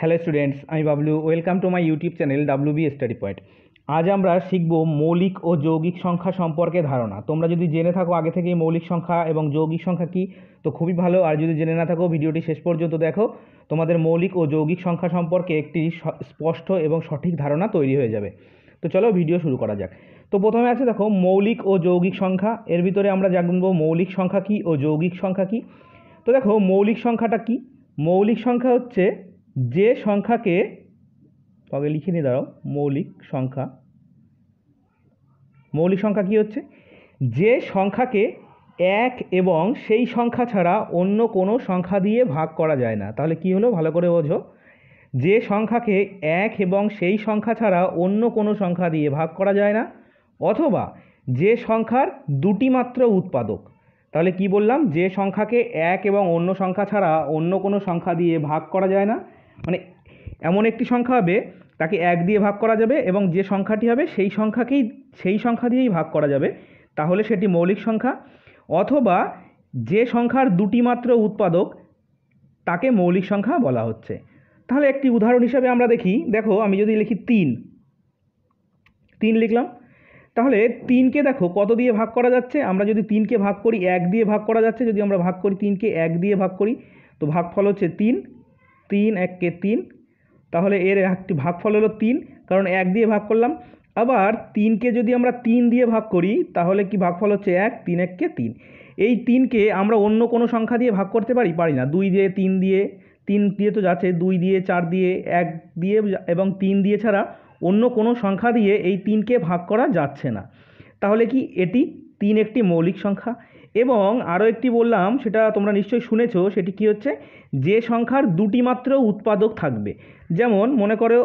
hello students আমি Bablu welcome to my YouTube channel W B study point আজ আমরা শিখব মৌলিক ও যৌগিক সংখ্যা সম্পর্কে ধারণা তোমরা যদি জেনে থাকো আগে থেকে মৌলিক সংখ্যা এবং যৌগিক সংখ্যা কি তো খুবই ভালো আর যদি জেনে না থাকো ভিডিওটি শেষ পর্যন্ত দেখো তোমাদের মৌলিক ও যৌগিক সংখ্যা সম্পর্কে একটি স্পষ্ট এবং সঠিক ধারণা তৈরি হয়ে যাবে তো চলো ভিডিও শুরু করা যাক তো প্রথমে আছে দেখো মৌলিক ও যৌগিক সংখ্যা এর ভিতরে আমরা জানব মৌলিক সংখ্যা কি ও যৌগিক সংখ্যা কি তো দেখো মৌলিক সংখ্যাটা কি মৌলিক সংখ্যা হচ্ছে যে সংখ্যাকে তবে লিখে নিয়ে দাঁড়াও মৌলিক সংখ্যা মৌলিক সংখ্যা কি হচ্ছে যে সংখ্যাকে এক এবং সেই সংখ্যা ছাড়া অন্য কোনো সংখ্যা দিয়ে ভাগ করা যায় না তাহলে কি হলো ভালো করে বোঝো যে সংখ্যাকে এক এবং সেই সংখ্যা ছাড়া অন্য কোনো সংখ্যা দিয়ে ভাগ করা যায় না অথবা যে সংখ্যার দুটি মাত্র উৎপাদক তাহলে কি বললাম যে সংখ্যাকে এক এবং অন্য সংখ্যা ছাড়া অন্য কোনো সংখ্যা দিয়ে ভাগ করা যায় না মানে এমন একটি সংখ্যা হবে তাকে এক দিয়ে ভাগ করা যাবে এবং যে সংখ্যাটি হবে সেই সংখ্যাকেই সেই সংখ্যা দিয়েই ভাগ করা যাবে তাহলে সেটি মৌলিক সংখ্যা অথবা যে সংখ্যার দুটি মাত্র উৎপাদক তাকে মৌলিক সংখ্যা বলা হচ্ছে তাহলে একটি উদাহরণ হিসাবে আমরা দেখি দেখো আমি যদি লিখি তিন তিন লিখলাম তাহলে তিনকে দেখো কত দিয়ে ভাগ করা যাচ্ছে আমরা যদি তিনকে ভাগ করি এক দিয়ে ভাগ করা যাচ্ছে যদি আমরা ভাগ করি তিনকে এক দিয়ে ভাগ করি তো ভাগফল হচ্ছে তিন তিন এককে তিন তাহলে এর একটি ভাগফল হলো তিন কারণ এক দিয়ে ভাগ করলাম আবার তিনকে যদি আমরা তিন দিয়ে ভাগ করি তাহলে কি ভাগফল হচ্ছে এক তিন এককে তিন এই তিনকে আমরা অন্য কোনো সংখ্যা দিয়ে ভাগ করতে পারি পারি না দুই দিয়ে তিন দিয়ে তিন দিয়ে তো যাচ্ছে দুই দিয়ে চার দিয়ে এক দিয়ে এবং তিন দিয়ে ছাড়া অন্য কোনো সংখ্যা দিয়ে এই তিনকে ভাগ করা যাচ্ছে না তাহলে কি এটি তিন একটি মৌলিক সংখ্যা এবং আরও একটি বললাম সেটা তোমরা নিশ্চয়ই শুনেছ সেটি কি হচ্ছে যে সংখ্যার দুটি মাত্র উৎপাদক থাকবে যেমন মনে করো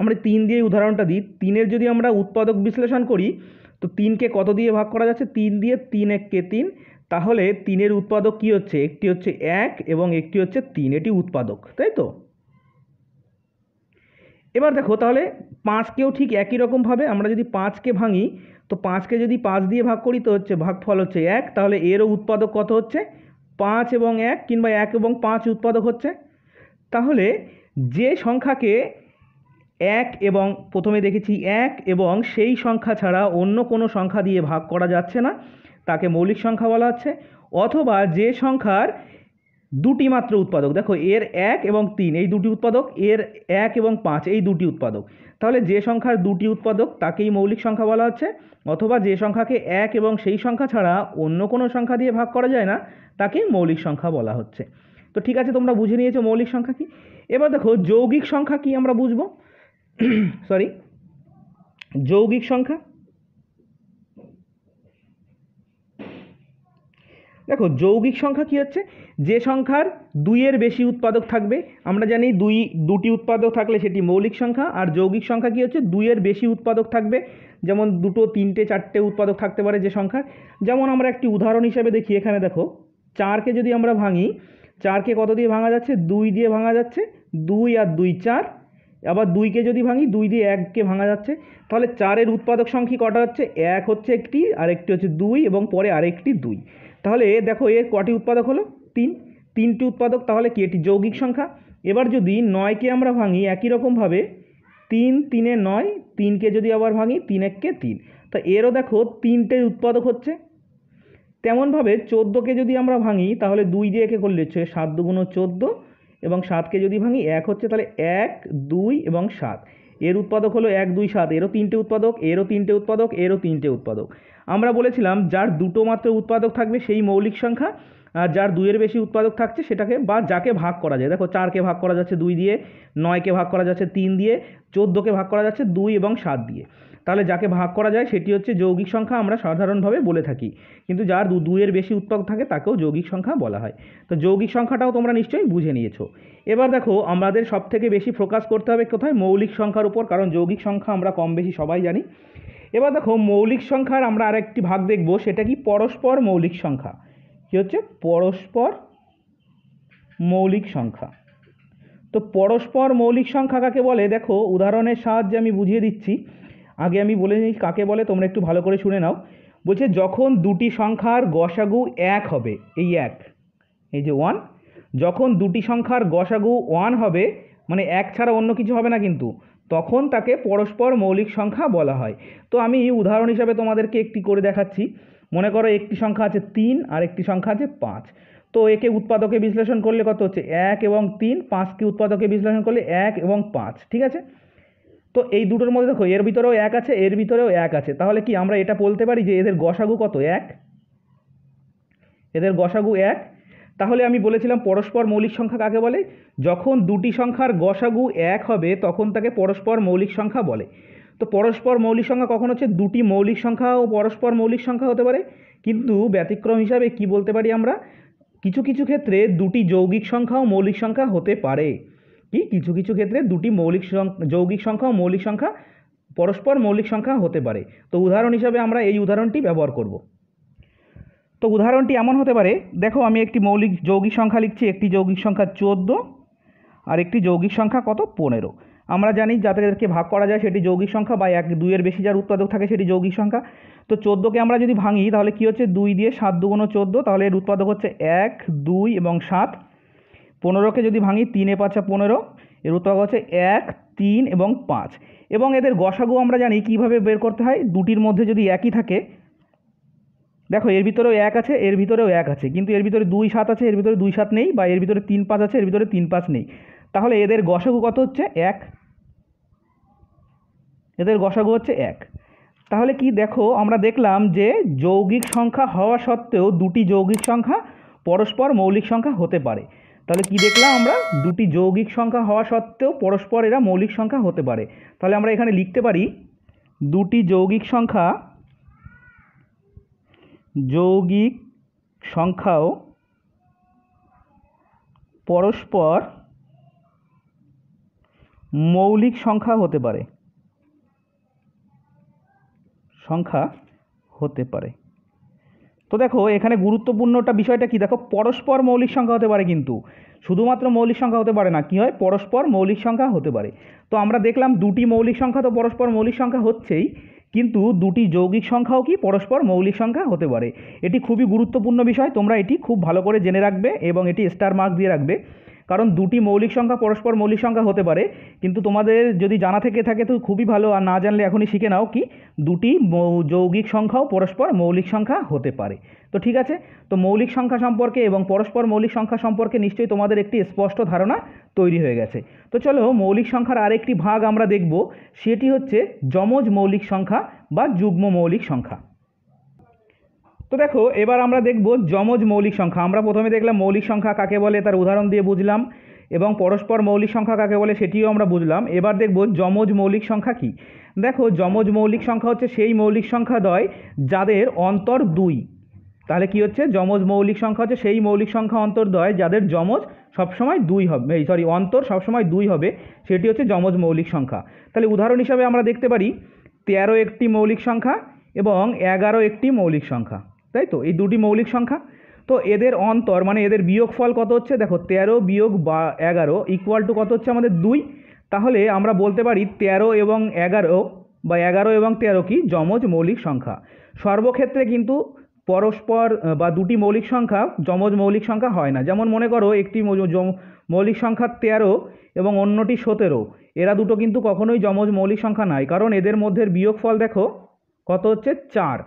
আমরা তিন দিয়ে উদাহরণটা দিই তিনের যদি আমরা উৎপাদক বিশ্লেষণ করি তো তিনকে কত দিয়ে ভাগ করা যাচ্ছে তিন দিয়ে তিন এককে তিন তাহলে তিনের উৎপাদক কি হচ্ছে একটি হচ্ছে এক এবং একটি হচ্ছে তিন এটি উৎপাদক তাই তো এবার দেখো তাহলে পাঁচকেও ঠিক একই রকমভাবে আমরা যদি পাঁচকে ভাঙি তো পাঁচকে যদি পাঁচ দিয়ে ভাগ করি তো হচ্ছে ভাগফল হচ্ছে এক তাহলে এরও উৎপাদক কত হচ্ছে পাঁচ এবং এক কিংবা এক এবং পাঁচ উৎপাদক হচ্ছে তাহলে যে সংখ্যাকে এক এবং প্রথমে দেখেছি এক এবং সেই সংখ্যা ছাড়া অন্য কোনো সংখ্যা দিয়ে ভাগ করা যাচ্ছে না তাকে মৌলিক সংখ্যা বলা হচ্ছে অথবা যে সংখ্যার দুটি মাত্র উৎপাদক দেখো এর এক এবং তিন এই দুটি উৎপাদক এর এক এবং পাঁচ এই দুটি উৎপাদক তাহলে যে সংখ্যার দুটি উৎপাদক তাকেই মৌলিক সংখ্যা বলা হচ্ছে অথবা যে সংখ্যাকে এক এবং সেই সংখ্যা ছাড়া অন্য কোনো সংখ্যা দিয়ে ভাগ করা যায় না তাকে মৌলিক সংখ্যা বলা হচ্ছে তো ঠিক আছে তোমরা বুঝে নিয়েছো মৌলিক সংখ্যা কি এবার দেখো যৌগিক সংখ্যা কি আমরা বুঝবো সরি যৌগিক সংখ্যা দেখো যৌগিক সংখ্যা কি হচ্ছে যে সংখ্যার দুইয়ের বেশি উৎপাদক থাকবে আমরা জানি দুই দুটি উৎপাদক থাকলে সেটি মৌলিক সংখ্যা আর যৌগিক সংখ্যা কি হচ্ছে দুইয়ের বেশি উৎপাদক থাকবে যেমন দুটো তিনটে চারটে উৎপাদক থাকতে পারে যে সংখ্যার যেমন আমরা একটি উদাহরণ হিসেবে দেখি এখানে দেখো চারকে যদি আমরা ভাঙি চারকে কত দিয়ে ভাঙা যাচ্ছে দুই দিয়ে ভাঙা যাচ্ছে দুই আর দুই চার আবার দুইকে যদি ভাঙি দুই দিয়ে এককে ভাঙা যাচ্ছে তাহলে চারের উৎপাদক সংখ্যা কটা হচ্ছে এক হচ্ছে একটি আরেকটি হচ্ছে দুই এবং পরে আরেকটি দুই তাহলে দেখো এর কটি উৎপাদক হলো তিন তিনটি উৎপাদক তাহলে কি এটি যৌগিক সংখ্যা এবার যদি নয়কে আমরা ভাঙি একই রকমভাবে তিন তিনে নয় তিনকে যদি আবার ভাঙি তিন এককে তিন তা এরও দেখো তিনটে উৎপাদক হচ্ছে তেমনভাবে চোদ্দোকে যদি আমরা ভাঙি তাহলে দুই দিয়ে একে করলে হচ্ছে সাত দুগুণ চোদ্দো এবং সাতকে যদি ভাঙি এক হচ্ছে তাহলে এক দুই এবং সাত এর উৎপাদক হলো এক দুই সাত এরও তিনটে উৎপাদক এরও তিনটে উৎপাদক এরও তিনটে উৎপাদক আমরা বলেছিলাম যার দুটো মাত্র উৎপাদক থাকবে সেই মৌলিক সংখ্যা আর যার দুইয়ের বেশি উৎপাদক থাকছে সেটাকে বা যাকে ভাগ করা যায় দেখো চারকে ভাগ করা যাচ্ছে দুই দিয়ে নয়কে ভাগ করা যাচ্ছে তিন দিয়ে চোদ্দোকে ভাগ করা যাচ্ছে দুই এবং সাত দিয়ে তাহলে যাকে ভাগ করা যায় সেটি হচ্ছে যৌগিক সংখ্যা আমরা সাধারণভাবে বলে থাকি কিন্তু যার দু দুয়ের বেশি উত্তক থাকে তাকেও যৌগিক সংখ্যা বলা হয় তো যৌগিক সংখ্যাটাও তোমরা নিশ্চয়ই বুঝে নিয়েছো এবার দেখো আমাদের সবথেকে বেশি ফোকাস করতে হবে কোথায় মৌলিক সংখ্যার উপর কারণ যৌগিক সংখ্যা আমরা কম বেশি সবাই জানি এবার দেখো মৌলিক সংখ্যার আমরা আরেকটি ভাগ দেখব সেটা কি পরস্পর মৌলিক সংখ্যা কী হচ্ছে পরস্পর মৌলিক সংখ্যা তো পরস্পর মৌলিক সংখ্যা কাকে বলে দেখো উদাহরণের সাহায্যে আমি বুঝিয়ে দিচ্ছি আগে আমি বলে নিই কাকে বলে তোমরা একটু ভালো করে শুনে নাও বলছে যখন দুটি সংখ্যার গসাগু এক হবে এই এক এই যে ওয়ান যখন দুটি সংখ্যার গসাগু ওয়ান হবে মানে এক ছাড়া অন্য কিছু হবে না কিন্তু তখন তাকে পরস্পর মৌলিক সংখ্যা বলা হয় তো আমি উদাহরণ হিসাবে তোমাদেরকে একটি করে দেখাচ্ছি মনে করো একটি সংখ্যা আছে তিন আর একটি সংখ্যা আছে পাঁচ তো একে উৎপাদকে বিশ্লেষণ করলে কত হচ্ছে এক এবং তিন পাঁচকে উৎপাদকে বিশ্লেষণ করলে এক এবং পাঁচ ঠিক আছে তো এই দুটোর মধ্যে দেখো এর ভিতরেও এক আছে এর ভিতরেও এক আছে তাহলে কি আমরা এটা বলতে পারি যে এদের গসাগু কত এক এদের গসাগু এক তাহলে আমি বলেছিলাম পরস্পর মৌলিক সংখ্যা কাকে বলে যখন দুটি সংখ্যার গসাগু এক হবে তখন তাকে পরস্পর মৌলিক সংখ্যা বলে তো পরস্পর মৌলিক সংখ্যা কখন হচ্ছে দুটি মৌলিক সংখ্যা ও পরস্পর মৌলিক সংখ্যা হতে পারে কিন্তু ব্যতিক্রম হিসাবে কি বলতে পারি আমরা কিছু কিছু ক্ষেত্রে দুটি যৌগিক সংখ্যাও মৌলিক সংখ্যা হতে পারে কি কিছু কিছু ক্ষেত্রে দুটি মৌলিক যৌগিক সংখ্যা ও মৌলিক সংখ্যা পরস্পর মৌলিক সংখ্যা হতে পারে তো উদাহরণ হিসাবে আমরা এই উদাহরণটি ব্যবহার করব তো উদাহরণটি এমন হতে পারে দেখো আমি একটি মৌলিক যৌগিক সংখ্যা লিখছি একটি যৌগিক সংখ্যা চোদ্দো আর একটি যৌগিক সংখ্যা কত পনেরো আমরা জানি যাদেরকে ভাগ করা যায় সেটি যৌগিক সংখ্যা বা এক দুইয়ের বেশি যার উৎপাদক থাকে সেটি যৌগিক সংখ্যা তো চোদ্দোকে আমরা যদি ভাঙি তাহলে কী হচ্ছে দুই দিয়ে সাত দুগুণ চোদ্দো তাহলে এর উৎপাদক হচ্ছে এক দুই এবং সাত পনেরোকে যদি ভাঙি তিনে পাঁচা পনেরো এর উত্তর হচ্ছে এক তিন এবং পাঁচ এবং এদের গসাগু আমরা জানি কিভাবে বের করতে হয় দুটির মধ্যে যদি একই থাকে দেখো এর ভিতরেও এক আছে এর ভিতরেও এক আছে কিন্তু এর ভিতরে দুই সাত আছে এর ভিতরে দুই সাত নেই বা এর ভিতরে তিন পাঁচ আছে এর ভিতরে তিন পাঁচ নেই তাহলে এদের গসাগু কত হচ্ছে এক এদের গসাগু হচ্ছে এক তাহলে কি দেখো আমরা দেখলাম যে যৌগিক সংখ্যা হওয়া সত্ত্বেও দুটি যৌগিক সংখ্যা পরস্পর মৌলিক সংখ্যা হতে পারে তাহলে কি দেখলাম আমরা দুটি যৌগিক সংখ্যা হওয়া সত্ত্বেও পরস্পর এরা মৌলিক সংখ্যা হতে পারে তাহলে আমরা এখানে লিখতে পারি দুটি যৌগিক সংখ্যা যৌগিক সংখ্যাও পরস্পর মৌলিক সংখ্যা হতে পারে সংখ্যা হতে পারে তো দেখো এখানে গুরুত্বপূর্ণটা বিষয়টা কি দেখো পরস্পর মৌলিক সংখ্যা হতে পারে কিন্তু শুধুমাত্র মৌলিক সংখ্যা হতে পারে না কী হয় পরস্পর মৌলিক সংখ্যা হতে পারে তো আমরা দেখলাম দুটি মৌলিক সংখ্যা তো পরস্পর মৌলিক সংখ্যা হচ্ছেই কিন্তু দুটি যৌগিক সংখ্যাও কি পরস্পর মৌলিক সংখ্যা হতে পারে এটি খুবই গুরুত্বপূর্ণ বিষয় তোমরা এটি খুব ভালো করে জেনে রাখবে এবং এটি স্টার মার্ক দিয়ে রাখবে কারণ দুটি মৌলিক সংখ্যা পরস্পর মৌলিক সংখ্যা হতে পারে কিন্তু তোমাদের যদি জানা থেকে থাকে তো খুবই ভালো আর না জানলে এখনই শিখে নাও কি দুটি যৌগিক সংখ্যাও পরস্পর মৌলিক সংখ্যা হতে পারে তো ঠিক আছে তো মৌলিক সংখ্যা সম্পর্কে এবং পরস্পর মৌলিক সংখ্যা সম্পর্কে নিশ্চয়ই তোমাদের একটি স্পষ্ট ধারণা তৈরি হয়ে গেছে তো চলো মৌলিক সংখ্যার আরেকটি ভাগ আমরা দেখব সেটি হচ্ছে যমজ মৌলিক সংখ্যা বা যুগ্ম মৌলিক সংখ্যা তো দেখো এবার আমরা দেখব যমজ মৌলিক সংখ্যা আমরা প্রথমে দেখলাম মৌলিক সংখ্যা কাকে বলে তার উদাহরণ দিয়ে বুঝলাম এবং পরস্পর মৌলিক সংখ্যা কাকে বলে সেটিও আমরা বুঝলাম এবার দেখব যমজ মৌলিক সংখ্যা কি দেখো যমজ মৌলিক সংখ্যা হচ্ছে সেই মৌলিক সংখ্যা দয় যাদের অন্তর দুই তাহলে কি হচ্ছে যমজ মৌলিক সংখ্যা হচ্ছে সেই মৌলিক সংখ্যা অন্তর দয় যাদের যমজ সবসময় দুই হবে এই সরি অন্তর সবসময় দুই হবে সেটি হচ্ছে যমজ মৌলিক সংখ্যা তাহলে উদাহরণ হিসাবে আমরা দেখতে পারি তেরো একটি মৌলিক সংখ্যা এবং এগারো একটি মৌলিক সংখ্যা তাই তো এই দুটি মৌলিক সংখ্যা তো এদের অন্তর মানে এদের বিয়োগফল কত হচ্ছে দেখো তেরো বিয়োগ বা এগারো ইকুয়াল টু কত হচ্ছে আমাদের দুই তাহলে আমরা বলতে পারি তেরো এবং এগারো বা এগারো এবং তেরো কি যমজ মৌলিক সংখ্যা সর্বক্ষেত্রে কিন্তু পরস্পর বা দুটি মৌলিক সংখ্যা যমজ মৌলিক সংখ্যা হয় না যেমন মনে করো একটি মৌলিক সংখ্যা তেরো এবং অন্যটি সতেরো এরা দুটো কিন্তু কখনোই যমজ মৌলিক সংখ্যা নয় কারণ এদের মধ্যে বিয়োগফল দেখো কত হচ্ছে চার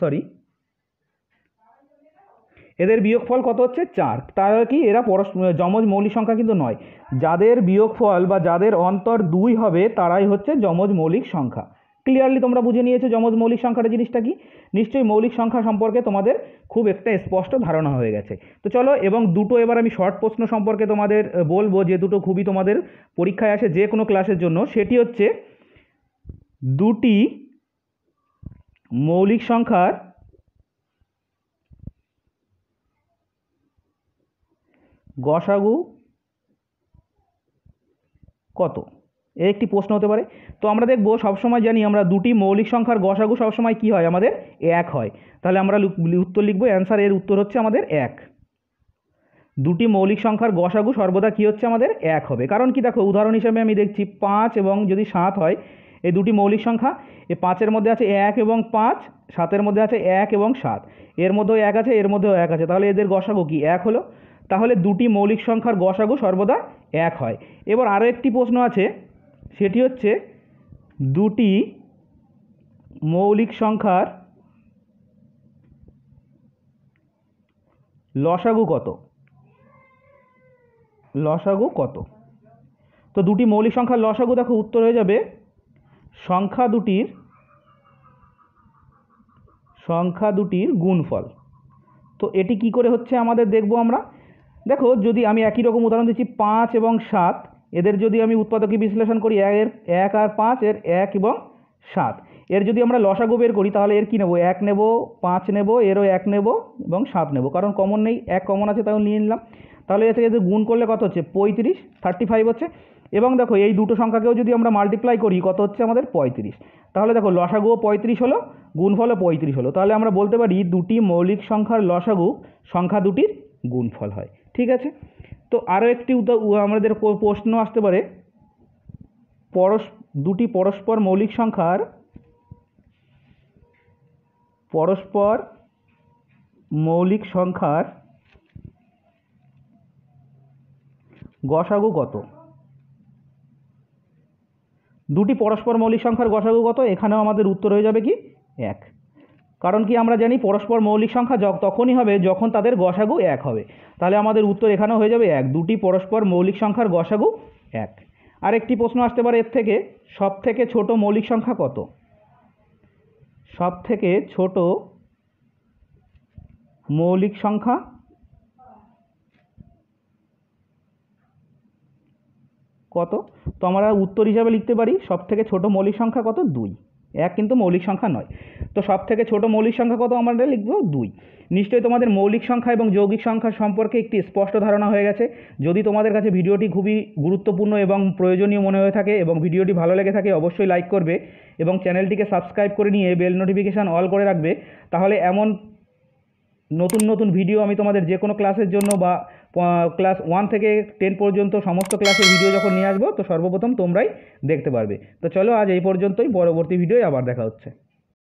সরি এদের বিয়োগফল কত হচ্ছে চার তারা কি এরা পরস যমজ মৌলিক সংখ্যা কিন্তু নয় যাদের বিয়োগফল বা যাদের অন্তর দুই হবে তারাই হচ্ছে যমজ মৌলিক সংখ্যা ক্লিয়ারলি তোমরা বুঝে নিয়েছো যমজ মৌলিক সংখ্যাটা জিনিসটা কি নিশ্চয়ই মৌলিক সংখ্যা সম্পর্কে তোমাদের খুব একটা স্পষ্ট ধারণা হয়ে গেছে তো চলো এবং দুটো এবার আমি শর্ট প্রশ্ন সম্পর্কে তোমাদের বলবো যে দুটো খুবই তোমাদের পরীক্ষায় আসে যে কোনো ক্লাসের জন্য সেটি হচ্ছে দুটি মৌলিক সংখ্যার গসাগু কত এর একটি প্রশ্ন হতে পারে তো আমরা দেখব সবসময় জানি আমরা দুটি মৌলিক সংখ্যার গসাগু সবসময় কি হয় আমাদের এক হয় তাহলে আমরা উত্তর লিখব অ্যান্সার এর উত্তর হচ্ছে আমাদের এক দুটি মৌলিক সংখ্যার গসাগু সর্বদা কী হচ্ছে আমাদের এক হবে কারণ কি দেখো উদাহরণ হিসেবে আমি দেখছি পাঁচ এবং যদি সাত হয় এই দুটি মৌলিক সংখ্যা এ পাঁচের মধ্যে আছে এক এবং পাঁচ সাতের মধ্যে আছে এক এবং সাত এর মধ্যেও এক আছে এর মধ্যেও এক আছে তাহলে এদের গসাগু কি এক হলো তাহলে দুটি মৌলিক সংখ্যার গসাগু সর্বদা এক হয় এবার আরও একটি প্রশ্ন আছে সেটি হচ্ছে দুটি মৌলিক সংখ্যার লসাগু কত লসাগু কত তো দুটি মৌলিক সংখ্যার লসাগু দেখো উত্তর হয়ে যাবে সংখ্যা দুটির সংখ্যা দুটির গুণফল তো এটি কি করে হচ্ছে আমাদের দেখব আমরা দেখো যদি আমি একই রকম উদাহরণ দিচ্ছি পাঁচ এবং সাত এদের যদি আমি উৎপাদকে বিশ্লেষণ করি এর এক আর পাঁচ এর এক এবং সাত এর যদি আমরা লসাগু বের করি তাহলে এর কী নেবো এক নেব পাঁচ নেব এরও এক নেব এবং সাত নেব কারণ কমন নেই এক কমন আছে তাও নিয়ে নিলাম তাহলে এর থেকে গুণ করলে কত হচ্ছে পঁয়ত্রিশ থার্টি ফাইভ হচ্ছে এবং দেখো এই দুটো সংখ্যাকেও যদি আমরা মাল্টিপ্লাই করি কত হচ্ছে আমাদের পঁয়ত্রিশ তাহলে দেখো লসাগুও পঁয়ত্রিশ হলো গুণফলও পঁয়ত্রিশ হলো তাহলে আমরা বলতে পারি দুটি মৌলিক সংখ্যার লসাগু সংখ্যা দুটির গুণফল হয় ঠিক আছে তো আরও একটি আমাদের প্রশ্ন আসতে পারে পরস দুটি পরস্পর মৌলিক সংখ্যার পরস্পর মৌলিক সংখ্যার গসাগু কত দুটি পরস্পর মৌলিক সংখ্যার গসাগু কত এখানেও আমাদের উত্তর হয়ে যাবে কি এক কারণ কি আমরা জানি পরস্পর মৌলিক সংখ্যা তখনই হবে যখন তাদের গসাগু এক হবে তাহলে আমাদের উত্তর এখানেও হয়ে যাবে এক দুটি পরস্পর মৌলিক সংখ্যার গসাগু এক আর একটি প্রশ্ন আসতে পারে এর থেকে সব থেকে ছোট মৌলিক সংখ্যা কত সব থেকে ছোট মৌলিক সংখ্যা কত তো আমরা উত্তর হিসাবে লিখতে পারি সব থেকে ছোট মৌলিক সংখ্যা কত দুই এক কিন্তু মৌলিক সংখ্যা নয় তো সব থেকে ছোটো মৌলিক সংখ্যা কত আমরা লিখব দুই নিশ্চয়ই তোমাদের মৌলিক সংখ্যা এবং যৌগিক সংখ্যা সম্পর্কে একটি স্পষ্ট ধারণা হয়ে গেছে যদি তোমাদের কাছে ভিডিওটি খুবই গুরুত্বপূর্ণ এবং প্রয়োজনীয় মনে হয়ে থাকে এবং ভিডিওটি ভালো লেগে থাকে অবশ্যই লাইক করবে এবং চ্যানেলটিকে সাবস্ক্রাইব করে নিয়ে বেল নোটিফিকেশান অল করে রাখবে তাহলে এমন নতুন নতুন ভিডিও আমি তোমাদের যে কোনো ক্লাসের জন্য বা ক্লাস ওয়ান থেকে টেন পর্যন্ত সমস্ত ক্লাসের ভিডিও যখন নিয়ে আসবো তো সর্বপ্রথম তোমরাই দেখতে পারবে তো চলো আজ এই পর্যন্তই পরবর্তী ভিডিও আবার দেখা হচ্ছে